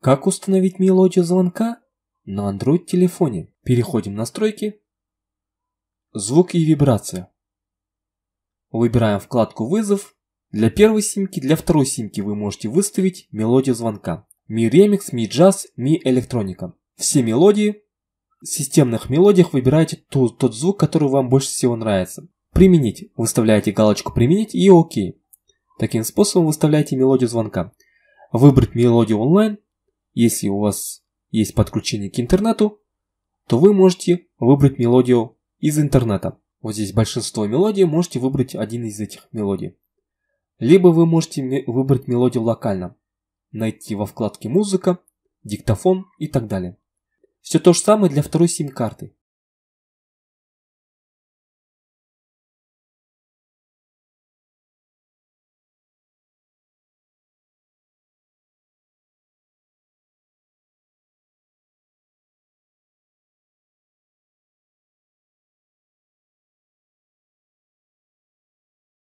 Как установить мелодию звонка? На Android телефоне. Переходим в настройки. Звук и вибрация. Выбираем вкладку «Вызов». Для первой симки, для второй симки вы можете выставить мелодию звонка. Mi Remix, Mi Jazz, Mi Electronica. Все мелодии. В системных мелодиях выбираете ту, тот звук, который вам больше всего нравится. Применить. Выставляете галочку «Применить» и «Ок». Таким способом выставляете мелодию звонка. Выбрать мелодию онлайн – если у вас есть подключение к интернету, то вы можете выбрать мелодию из интернета. Вот здесь большинство мелодий, можете выбрать один из этих мелодий. Либо вы можете выбрать мелодию локально, найти во вкладке «Музыка», «Диктофон» и так далее. Все то же самое для второй сим-карты.